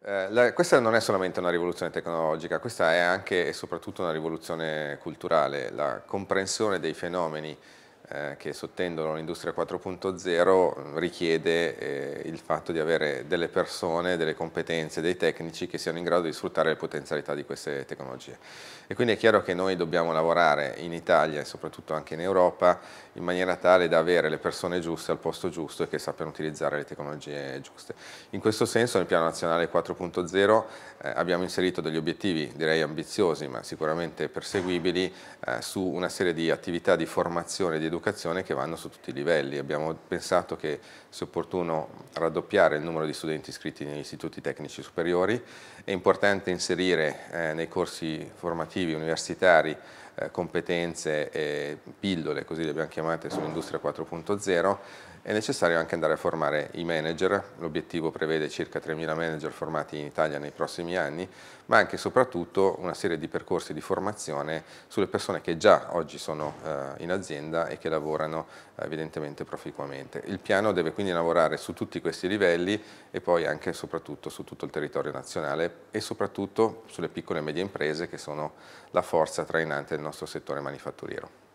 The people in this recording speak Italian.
Eh, la, questa non è solamente una rivoluzione tecnologica, questa è anche e soprattutto una rivoluzione culturale, la comprensione dei fenomeni eh, che sottendono l'industria 4.0 eh, richiede eh, il fatto di avere delle persone, delle competenze, dei tecnici che siano in grado di sfruttare le potenzialità di queste tecnologie. E quindi è chiaro che noi dobbiamo lavorare in Italia e soprattutto anche in Europa in maniera tale da avere le persone giuste al posto giusto e che sappiano utilizzare le tecnologie giuste. In questo senso nel piano nazionale 4.0 eh, abbiamo inserito degli obiettivi direi ambiziosi ma sicuramente perseguibili eh, su una serie di attività di formazione e di educazione dell'educazione che vanno su tutti i livelli. Abbiamo pensato che sia opportuno raddoppiare il numero di studenti iscritti negli istituti tecnici superiori, è importante inserire eh, nei corsi formativi universitari eh, competenze e pillole, così le abbiamo chiamate, sull'industria 4.0, è necessario anche andare a formare i manager, l'obiettivo prevede circa 3.000 manager formati in Italia nei prossimi anni, ma anche e soprattutto una serie di percorsi di formazione sulle persone che già oggi sono eh, in azienda e che lavorano eh, evidentemente proficuamente. Il piano deve quindi lavorare su tutti questi livelli e poi anche e soprattutto su tutto il territorio nazionale e soprattutto sulle piccole e medie imprese che sono la forza trainante del nostro nostro settore manifatturiero.